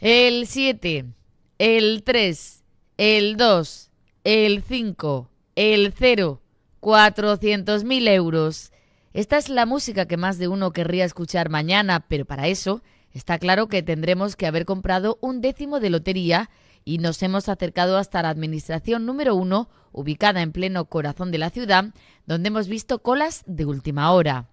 el 7, el 3, el 2, el 5, el 0, 400.000 euros. Esta es la música que más de uno querría escuchar mañana, pero para eso está claro que tendremos que haber comprado un décimo de lotería y nos hemos acercado hasta la administración número 1, ubicada en pleno corazón de la ciudad, donde hemos visto colas de última hora.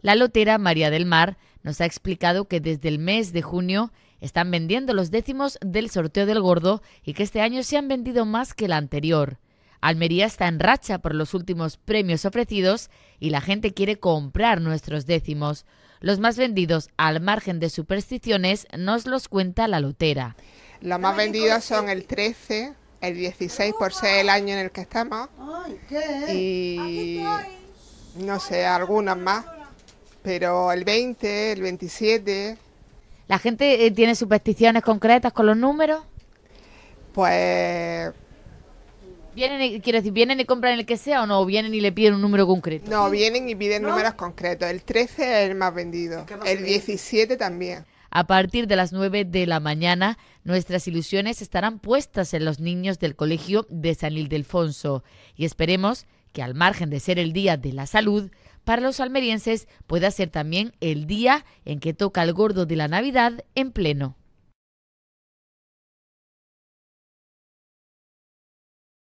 La lotera María del Mar nos ha explicado que desde el mes de junio están vendiendo los décimos del sorteo del gordo y que este año se han vendido más que el anterior. Almería está en racha por los últimos premios ofrecidos y la gente quiere comprar nuestros décimos. Los más vendidos, al margen de supersticiones, nos los cuenta la lotera. Los más vendidos son el 13, el 16 por ser el año en el que estamos y no sé, algunas más pero el 20, el 27. ¿La gente eh, tiene supersticiones concretas con los números? Pues... Vienen y, ¿vienen y compran el que sea o no? ¿O vienen y le piden un número concreto? No, vienen y piden números concretos. El 13 es el más vendido. el 17 también. A partir de las 9 de la mañana, nuestras ilusiones estarán puestas en los niños del colegio de San Ildefonso. Y esperemos que, al margen de ser el Día de la Salud, para los almerienses puede ser también el día en que toca el gordo de la Navidad en pleno.